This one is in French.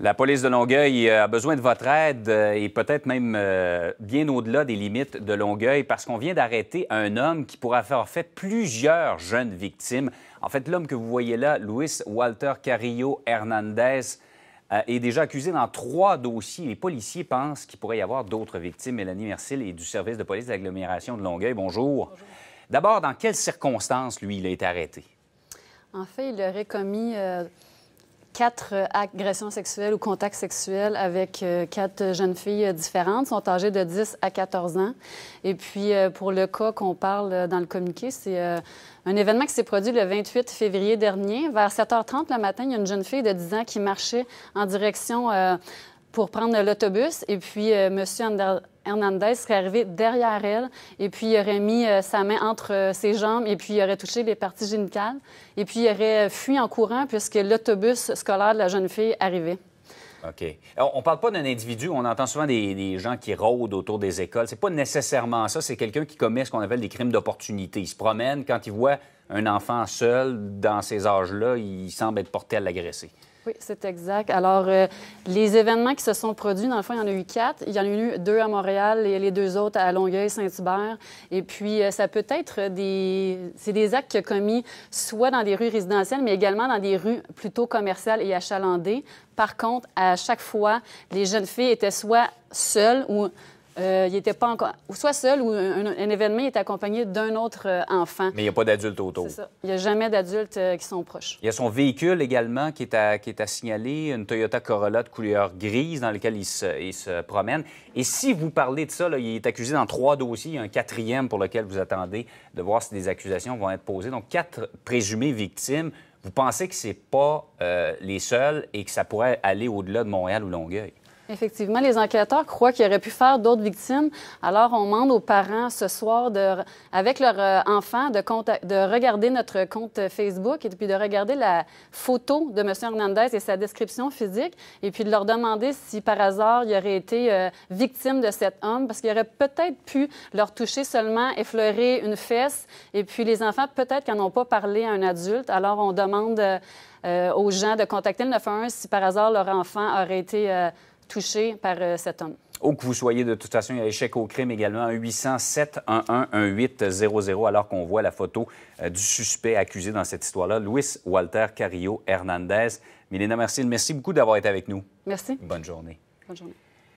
La police de Longueuil euh, a besoin de votre aide euh, et peut-être même euh, bien au-delà des limites de Longueuil parce qu'on vient d'arrêter un homme qui pourrait avoir fait plusieurs jeunes victimes. En fait, l'homme que vous voyez là, Luis Walter Carrillo Hernandez, est déjà accusé dans trois dossiers. Les policiers pensent qu'il pourrait y avoir d'autres victimes. Mélanie Mercil est du service de police d'agglomération de Longueuil. Bonjour. D'abord, dans quelles circonstances, lui, il a été arrêté? En fait, il aurait commis quatre euh, agressions sexuelles ou contacts sexuels avec euh, quatre jeunes filles différentes, sont âgées de 10 à 14 ans. Et puis, euh, pour le cas qu'on parle dans le communiqué, c'est un événement qui s'est produit le 28 février dernier. Vers 7h30 le matin, il y a une jeune fille de 10 ans qui marchait en direction pour prendre l'autobus. Et puis, Monsieur Hernandez serait arrivé derrière elle et puis il aurait mis euh, sa main entre euh, ses jambes et puis il aurait touché les parties génitales et puis il aurait euh, fui en courant puisque l'autobus scolaire de la jeune fille arrivait. OK. On ne parle pas d'un individu. On entend souvent des, gens qui rôdent autour des écoles. C'est pas nécessairement ça. C'est quelqu'un qui commet ce qu'on appelle des crimes d'opportunité. Il se promène quand il voit un enfant seul, dans ces âges-là, il semble être porté à l'agresser. Oui, c'est exact. Alors, euh, les événements qui se sont produits, dans le fond, il y en a eu quatre. Il y en a eu deux à Montréal et les deux autres à Longueuil, Saint-Hubert. Et puis, euh, ça peut être des... C'est des actes commis soit dans des rues résidentielles, mais également dans des rues plutôt commerciales et achalandées. Par contre, à chaque fois, les jeunes filles étaient soit seules ou euh, il était pas encore, soit seul, ou un, événement, est accompagné d'un autre euh, enfant. Mais il n'y a pas d'adultes autour. C'est ça. Il n'y a jamais d'adultes euh, qui sont proches. Il y a son véhicule également qui est, à, signaler, une Toyota Corolla de couleur grise dans laquelle il se, promène. Et si vous parlez de ça, il est accusé dans trois dossiers. Il y a un quatrième pour lequel vous attendez de voir si des accusations vont être posées. Donc, quatre présumées victimes. Vous pensez que ce n'est pas les seuls et que ça pourrait aller au-delà de Montréal ou Longueuil? Effectivement, les enquêteurs croient qu'il aurait pu faire d'autres victimes. Alors, on demande aux parents ce soir, de, avec leur euh, enfant, de, de regarder notre compte Facebook et puis de regarder la photo de M. Hernandez et sa description physique et puis de leur demander si par hasard il aurait été euh, victime de cet homme parce qu'il aurait peut-être pu leur toucher seulement, effleurer une fesse et puis les enfants peut-être qu'en ont pas parlé à un adulte. Alors, on demande euh, aux gens de contacter le 911 si par hasard leur enfant aurait été touché par euh, cet homme. Ou que vous soyez de toute façon, il y a échec au crime également, 800-711-1800, alors qu'on voit la photo euh, du suspect accusé dans cette histoire-là, Luis Walter Carillo Hernandez. Milena merci, merci beaucoup d'avoir été avec nous. Merci. Bonne journée. Bonne journée.